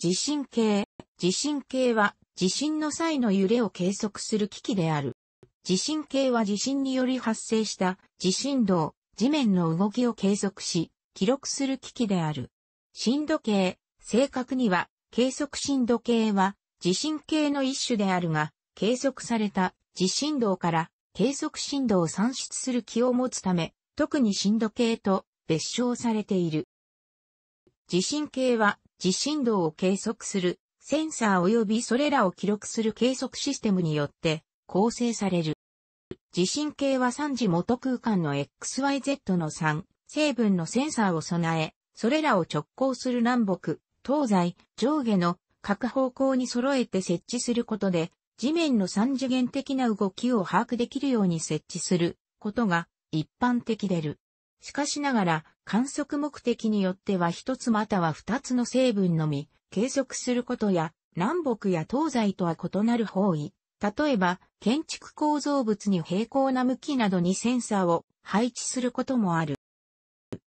地震計。地震計は地震の際の揺れを計測する機器である。地震計は地震により発生した地震動、地面の動きを計測し、記録する機器である。震度計、正確には計測震度計は地震計の一種であるが、計測された地震動から計測震度を算出する気を持つため、特に震度計と別称されている。地震計は地震動を計測するセンサー及びそれらを記録する計測システムによって構成される。地震計は3次元空間の XYZ の3成分のセンサーを備え、それらを直行する南北、東西、上下の各方向に揃えて設置することで、地面の3次元的な動きを把握できるように設置することが一般的でる。しかしながら、観測目的によっては一つまたは二つの成分のみ、計測することや、南北や東西とは異なる方位。例えば、建築構造物に平行な向きなどにセンサーを配置することもある。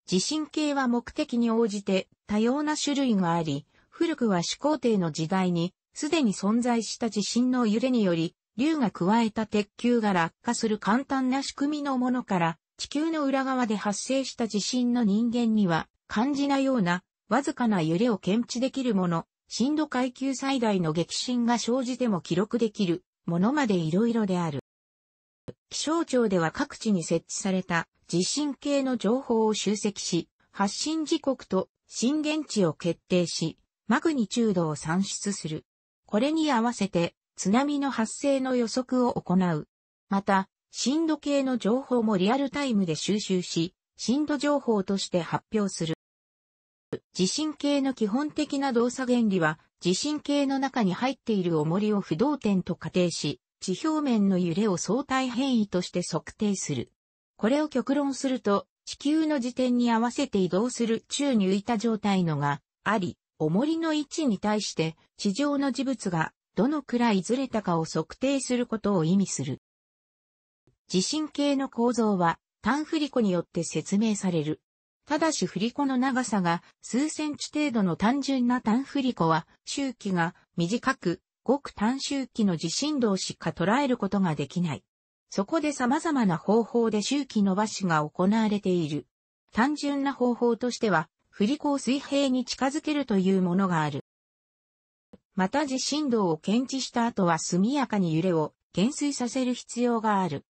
地震計は目的に応じて多様な種類があり、古くは始皇帝の時代に、すでに存在した地震の揺れにより、竜が加えた鉄球が落下する簡単な仕組みのものから、地球の裏側で発生した地震の人間には感じなようなわずかな揺れを検知できるもの、震度階級最大の激震が生じても記録できるものまで色々である。気象庁では各地に設置された地震計の情報を集積し、発震時刻と震源地を決定し、マグニチュードを算出する。これに合わせて津波の発生の予測を行う。また、震度系の情報もリアルタイムで収集し、震度情報として発表する。地震計の基本的な動作原理は、地震計の中に入っている重りを不動点と仮定し、地表面の揺れを相対変異として測定する。これを極論すると、地球の時点に合わせて移動する宙に浮いた状態のがあり、重りの位置に対して地上の事物がどのくらいずれたかを測定することを意味する。地震計の構造は単振り子によって説明される。ただし振り子の長さが数センチ程度の単純な単振り子は周期が短く、ごく単周期の地震動しか捉えることができない。そこで様々な方法で周期伸ばしが行われている。単純な方法としては、振り子を水平に近づけるというものがある。また地震動を検知した後は速やかに揺れを減衰させる必要がある。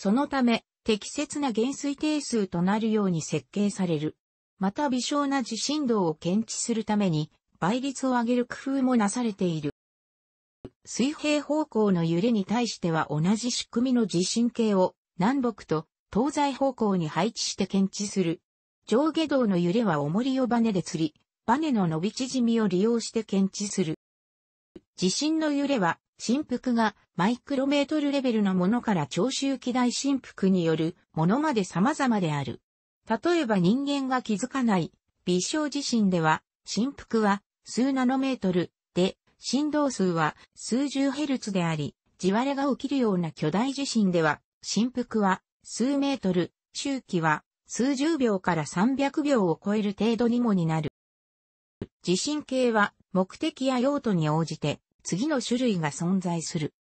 そのため、適切な減衰定数となるように設計される。また微小な地震動を検知するために、倍率を上げる工夫もなされている。水平方向の揺れに対しては同じ仕組みの地震計を南北と東西方向に配置して検知する。上下動の揺れは重りをバネで釣り、バネの伸び縮みを利用して検知する。地震の揺れは振幅がマイクロメートルレベルのものから長周期大振幅によるものまで様々である。例えば人間が気づかない微小地震では、振幅は数ナノメートルで、振動数は数十ヘルツであり、地割れが起きるような巨大地震では、振幅は数メートル、周期は数十秒から300秒を超える程度にもになる。地震計は目的や用途に応じて次の種類が存在する。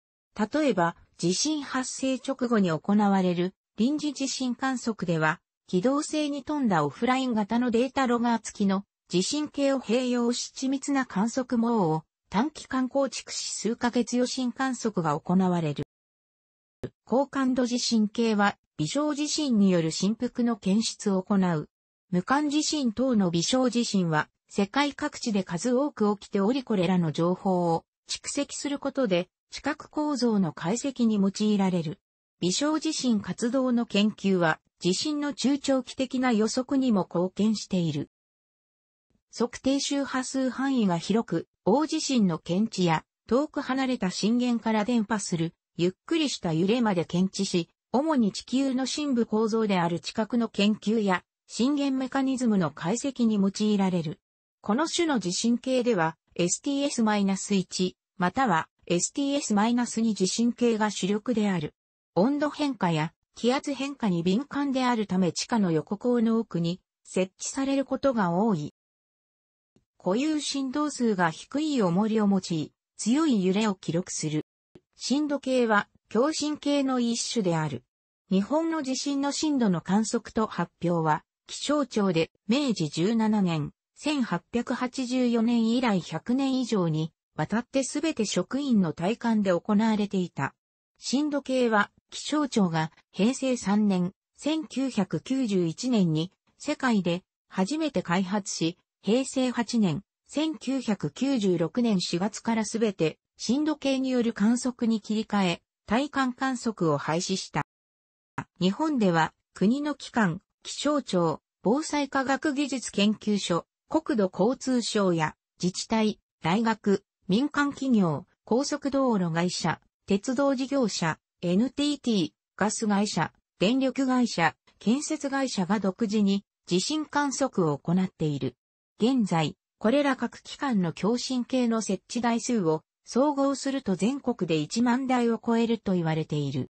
例えば、地震発生直後に行われる臨時地震観測では、機動性に富んだオフライン型のデータロガー付きの地震計を併用し緻密な観測網を短期間構築し数ヶ月余震観測が行われる。高感度地震計は微小地震による振幅の検出を行う。無感地震等の微小地震は世界各地で数多く起きておりこれらの情報を蓄積することで、地殻構造の解析に用いられる。微小地震活動の研究は、地震の中長期的な予測にも貢献している。測定周波数範囲が広く、大地震の検知や、遠く離れた震源から伝播する、ゆっくりした揺れまで検知し、主に地球の深部構造である地殻の研究や、震源メカニズムの解析に用いられる。この種の地震計では、STS-1 または STS-2 地震計が主力である。温度変化や気圧変化に敏感であるため地下の横向の奥に設置されることが多い。固有振動数が低い重りを用い、強い揺れを記録する。震度計は共振計の一種である。日本の地震の震度の観測と発表は、気象庁で明治17年、1884年以来100年以上にわたってすべて職員の体感で行われていた。震度計は気象庁が平成3年1991年に世界で初めて開発し、平成8年1996年4月からすべて震度計による観測に切り替え、体感観測を廃止した。日本では国の機関、気象庁、防災科学技術研究所、国土交通省や自治体、大学、民間企業、高速道路会社、鉄道事業者、NTT、ガス会社、電力会社、建設会社が独自に地震観測を行っている。現在、これら各機関の共振系の設置台数を総合すると全国で1万台を超えると言われている。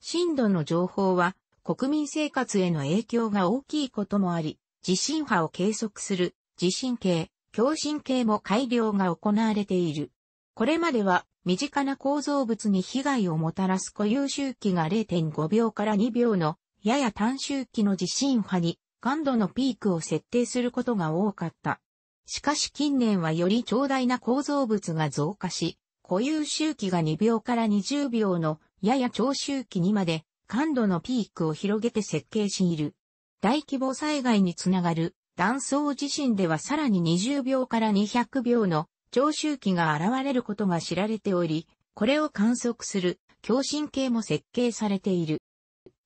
震度の情報は国民生活への影響が大きいこともあり、地震波を計測する地震計、共振計も改良が行われている。これまでは身近な構造物に被害をもたらす固有周期が0.5秒から2秒のやや短周期の地震波に感度のピークを設定することが多かった。しかし近年はより長大な構造物が増加し、固有周期が2秒から20秒のやや長周期にまで感度のピークを広げて設計している。大規模災害につながる断層地震ではさらに20秒から200秒の長周期が現れることが知られており、これを観測する共振計も設計されている。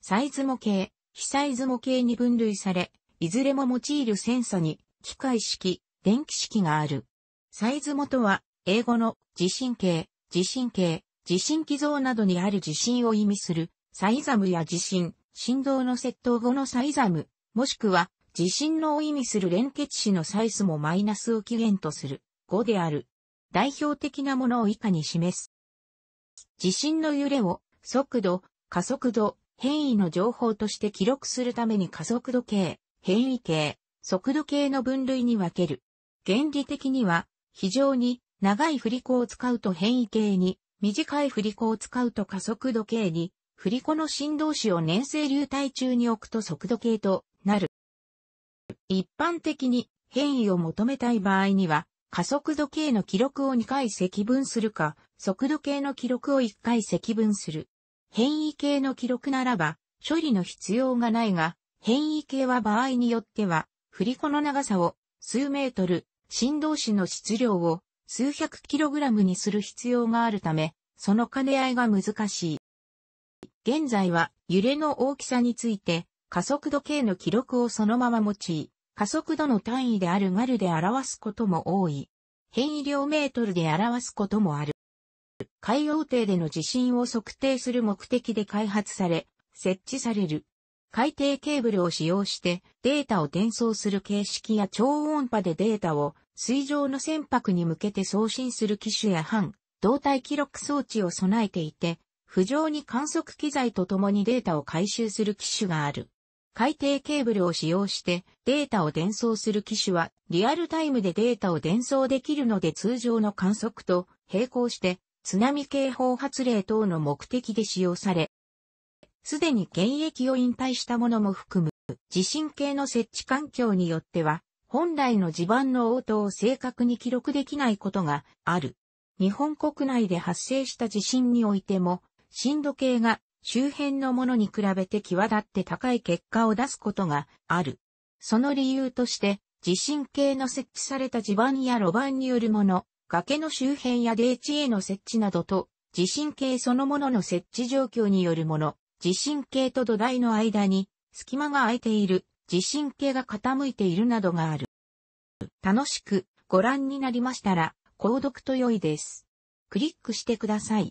サイズ模型、非サイズ模型に分類され、いずれも用いるセンサに機械式、電気式がある。サイズ元は英語の地震計、地震計、地震機像などにある地震を意味するサイザムや地震、振動の窃盗後のサイザム、もしくは、地震のを意味する連結子のサイズもマイナスを起源とする5である。代表的なものを以下に示す。地震の揺れを速度、加速度、変異の情報として記録するために加速度計、変異計、速度計の分類に分ける。原理的には、非常に長い振り子を使うと変異計に、短い振り子を使うと加速度計に振り子の振動子を粘性流体中に置くと速度計となる。一般的に変異を求めたい場合には、加速度計の記録を2回積分するか、速度計の記録を1回積分する。変異系の記録ならば、処理の必要がないが、変異系は場合によっては、振り子の長さを数メートル、振動子の質量を数百キログラムにする必要があるため、その兼ね合いが難しい。現在は揺れの大きさについて加速度計の記録をそのまま用い、加速度の単位である丸ルで表すことも多い。変異量メートルで表すこともある。海洋底での地震を測定する目的で開発され、設置される。海底ケーブルを使用してデータを転送する形式や超音波でデータを水上の船舶に向けて送信する機種や半動体記録装置を備えていて、浮上に観測機材と共にデータを回収する機種がある。海底ケーブルを使用してデータを伝送する機種はリアルタイムでデータを伝送できるので通常の観測と並行して津波警報発令等の目的で使用され、すでに現役を引退したものも含む地震計の設置環境によっては本来の地盤の応答を正確に記録できないことがある。日本国内で発生した地震においても震度計が周辺のものに比べて際立って高い結果を出すことがある。その理由として、地震計の設置された地盤や路盤によるもの、崖の周辺や霊地への設置などと、地震計そのものの設置状況によるもの、地震計と土台の間に隙間が空いている、地震計が傾いているなどがある。楽しくご覧になりましたら、購読と良いです。クリックしてください。